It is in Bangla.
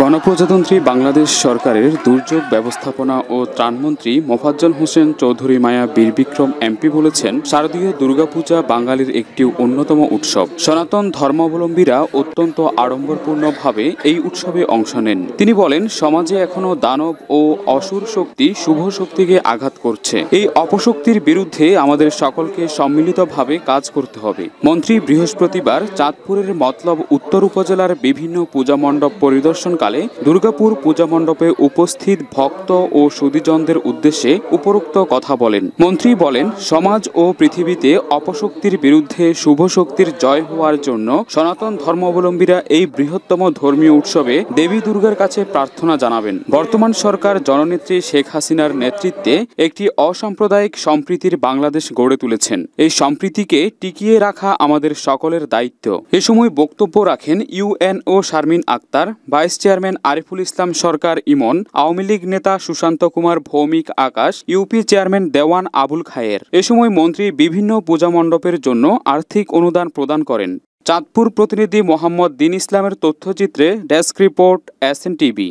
গণপ্রজাতন্ত্রী বাংলাদেশ সরকারের দুর্যোগ ব্যবস্থাপনা ও ত্রাণমন্ত্রী মোফাজ্জল হোসেন চৌধুরী মায়া বীরবিক্রম এমপি বলেছেন শারদীয় দুর্গাপূজা বাঙালির একটি অন্যতম উৎসব সনাতন ধর্মাবলম্বীরা অত্যন্ত আড়ম্বরপূর্ণভাবে এই উৎসবে অংশ নেন তিনি বলেন সমাজে এখনও দানব ও অসুর শক্তি শুভ শক্তিকে আঘাত করছে এই অপশক্তির বিরুদ্ধে আমাদের সকলকে সম্মিলিতভাবে কাজ করতে হবে মন্ত্রী বৃহস্পতিবার চাঁদপুরের মতলব উত্তর উপজেলার বিভিন্ন পূজা মণ্ডপ পরিদর্শন উদ্বোধনকালে দুর্গাপুর পূজা মণ্ডপে উপস্থিত ভক্ত ও সুদীজনদের উদ্দেশ্যে উপরোক্ত কথা বলেন মন্ত্রী বলেন সমাজ ও পৃথিবীতে অপশক্তির বিরুদ্ধে শুভ শক্তির জয় হওয়ার জন্য সনাতন ধর্মাবলম্বীরা এই বৃহত্তম ধর্মীয় উৎসবে দেবী দুর্গার কাছে প্রার্থনা জানাবেন বর্তমান সরকার জননেত্রী শেখ হাসিনার নেতৃত্বে একটি অসাম্প্রদায়িক সম্প্রীতির বাংলাদেশ গড়ে তুলেছেন এই সম্প্রীতিকে টিকিয়ে রাখা আমাদের সকলের দায়িত্ব এ সময় বক্তব্য রাখেন UNO Sharmin Akter vice chairman Ariful Islam Sarkar Emon Awami League নেতা সুশান্ত কুমার ভৌমিক আকাশ ইউপি চেয়ারম্যান দেওয়ান আবুল খায়ের এ সময় মন্ত্রী বিভিন্ন পূজা মণ্ডপের জন্য আর্থিক অনুদান প্রদান করেন চাঁদপুর প্রতিনিধি মোহাম্মদ দিন ইসলামের তথ্যচিত্রে ডেস্ক রিপোর্ট এস টিভি